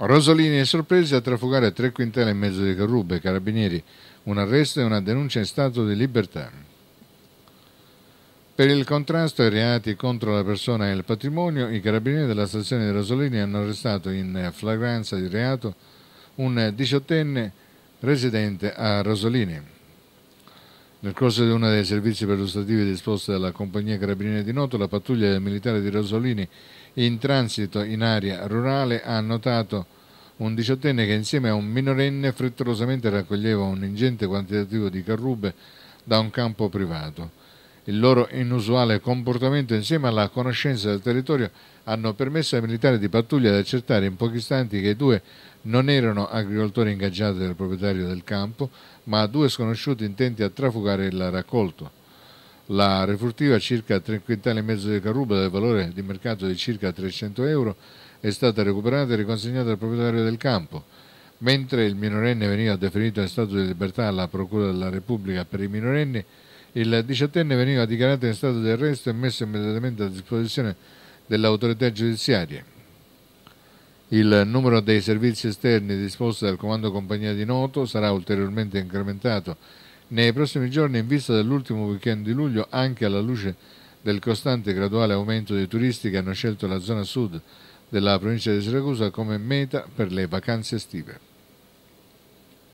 Rosolini è sorpresi a trafugare tre quintali e mezzo di carrube, carabinieri, un arresto e una denuncia in stato di libertà. Per il contrasto ai reati contro la persona e il patrimonio, i carabinieri della stazione di Rosolini hanno arrestato in flagranza di reato un diciottenne residente a Rosolini. Nel corso di uno dei servizi perlustrativi disposti dalla compagnia Carabinieri di Noto, la pattuglia del militare di Rosolini in transito in area rurale ha notato un diciottenne che insieme a un minorenne frettolosamente raccoglieva un ingente quantitativo di carrube da un campo privato. Il loro inusuale comportamento insieme alla conoscenza del territorio hanno permesso ai militari di pattuglia di accertare in pochi istanti che i due non erano agricoltori ingaggiati dal proprietario del campo, ma due sconosciuti intenti a trafugare il raccolto. La refurtiva circa 3 quintali e mezzo di carruba del valore di mercato di circa 300 euro è stata recuperata e riconsegnata al proprietario del campo. Mentre il minorenne veniva deferito in stato di libertà alla Procura della Repubblica per i minorenni, il diciottenne veniva dichiarato in stato di arresto e messo immediatamente a disposizione dell'autorità giudiziaria. Il numero dei servizi esterni disposti dal Comando Compagnia di Noto sarà ulteriormente incrementato nei prossimi giorni in vista dell'ultimo weekend di luglio anche alla luce del costante e graduale aumento dei turisti che hanno scelto la zona sud della provincia di Siracusa come meta per le vacanze estive.